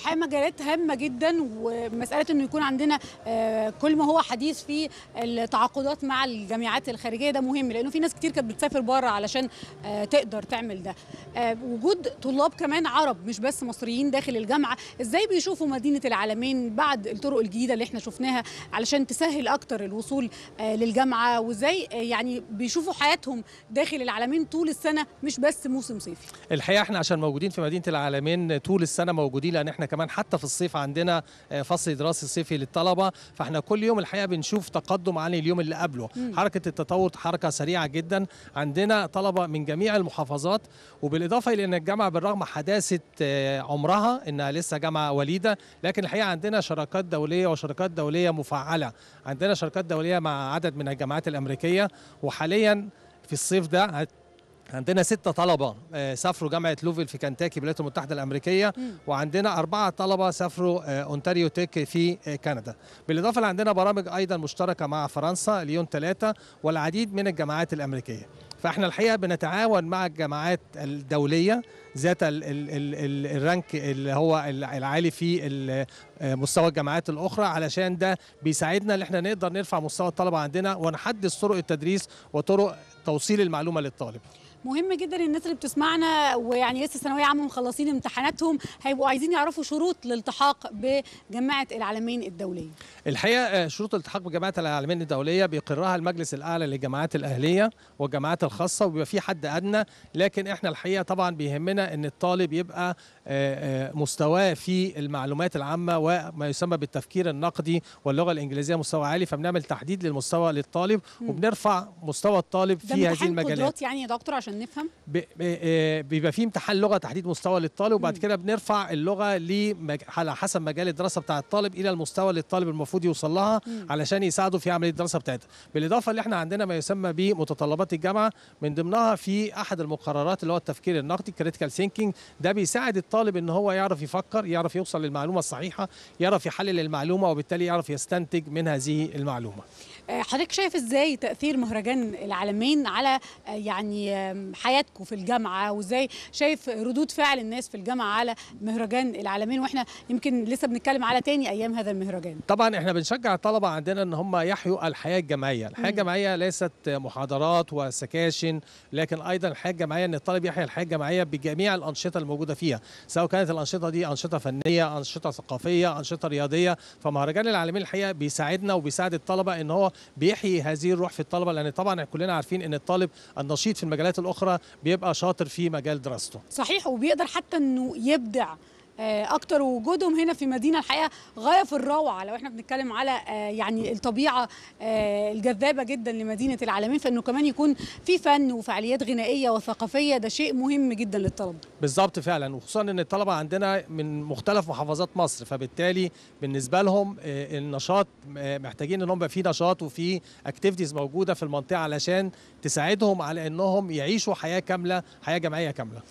الحقيقه مجالات هامه جدا ومساله انه يكون عندنا آه، كل ما هو حديث في التعاقدات مع الجامعات الخارجيه ده مهم لانه في ناس كتير كانت بتسافر بره علشان آه، تقدر تعمل ده آه، وجود طلاب كمان عرب مش بس مصريين داخل الجامعه ازاي بيشوفوا مدينه العالمين بعد الطرق الجديده اللي احنا شفناها علشان تسهل اكتر الوصول للجامعه وازاي يعني بيشوفوا حياتهم داخل العالمين طول السنه مش بس موسم صيفي الحقيقه احنا عشان موجودين في مدينه العالمين طول السنه موجودين لان احنا كمان حتى في الصيف عندنا آه، فصل دراسي صيفي للطلبه فاحنا كل يوم الحقيقه بنشوف تقدم عن اليوم اللي قبله مم. حركه التطور حركه سريعه جدا عندنا طلبه من جميع المحافظات وبالاضافه الى ان الجامعه بالرغم حداثه آه، عمرها انها لسه جامعه وليده لكن الحقيقه عندنا شراكات دوليه وشراكات دوليه مفعله عندنا شراكات دوليه مع عدد من الجامعات الامريكيه وحاليا في الصيف ده عندنا ستة طلبة آه، سافروا جامعة لوفيل في كنتاكي بالولايات المتحدة الأمريكية وعندنا أربعة طلبة سافروا آه، أونتاريو تيك في آه، كندا بالإضافة لعندنا برامج أيضا مشتركة مع فرنسا ليون ثلاثة والعديد من الجامعات الأمريكية فاحنا الحقيقه بنتعاون مع الجامعات الدوليه ذات الرانك اللي هو العالي في آه، مستوى الجامعات الاخرى علشان ده بيساعدنا ان احنا نقدر نرفع مستوى الطلبه عندنا ونحدث طرق التدريس وطرق توصيل المعلومه للطالب مهم جدا الناس اللي بتسمعنا ويعني لسه ثانويه عامه مخلصين امتحاناتهم هيبقوا عايزين يعرفوا شروط الالتحاق بجامعه العالمين الدوليه. الحقيقه آه، شروط الالتحاق بجامعه العالمين الدوليه بيقرها المجلس الاعلى للجامعات الاهليه والجامعات الخاصه وبيبقى في حد ادنى لكن احنا الحقيقه طبعا بيهمنا ان الطالب يبقى آه، مستواه في المعلومات العامه و وما يسمى بالتفكير النقدي واللغه الانجليزيه مستوى عالي فبنعمل تحديد للمستوى للطالب وبنرفع مستوى الطالب في هذه المجالات يعني يا دكتور عشان نفهم آه، بيبقى في امتحان لغه تحديد مستوى للطالب وبعد كده بنرفع اللغه على حسب مجال الدراسه بتاع الطالب الى المستوى اللي الطالب المفروض يوصل لها علشان يساعده في عمليه الدراسه بتاعتها بالاضافه اللي احنا عندنا ما يسمى بمتطلبات الجامعه من ضمنها في احد المقررات اللي هو التفكير النقدي الكريتيكال ثينكينج ده بيساعد الطالب ان هو يعرف يفكر يعرف يوصل للمعلومه الصحيحه يعرف يحلل المعلومه وبالتالي يعرف يستنتج من هذه المعلومه آه، حضرتك شايف ازاي تاثير مهرجان العالمين على آه، يعني حياتكم في الجامعه وازاي شايف ردود فعل الناس في الجامعه على مهرجان العالمين واحنا يمكن لسه بنتكلم على تاني ايام هذا المهرجان طبعا احنا بنشجع الطلبه عندنا ان هم يحيوا الحياه الجامعيه الحياه الجامعيه ليست محاضرات وسكاشن لكن ايضا الحياه الجامعيه ان الطالب يحيا الحياه الجامعيه بجميع الانشطه الموجوده فيها سواء كانت الانشطه دي انشطه فنيه انشطه ثقافيه رياضيه انشطه رياضيه فمهرجان العالمين الحقيقه بيساعدنا وبيساعد الطلبه ان هو بيحيي هذه الروح في الطلبه لان طبعا كلنا عارفين ان الطالب النشيط في المجالات الاخرى بيبقى شاطر في مجال دراسته صحيح وبيقدر حتى انه يبدع آه، اكتر وجودهم هنا في مدينه الحقيقه غايه في الروعه لو احنا بنتكلم على آه، يعني الطبيعه آه، الجذابه جدا لمدينه العالمين فانه كمان يكون في فن وفعاليات غنائيه وثقافيه ده شيء مهم جدا للطلبه بالظبط فعلا وخصوصا ان الطلبه عندنا من مختلف محافظات مصر فبالتالي بالنسبه لهم النشاط محتاجين ان هم في نشاط وفي اكتيفيتيز موجوده في المنطقه علشان تساعدهم على انهم يعيشوا حياه كامله حياه جمعيه كامله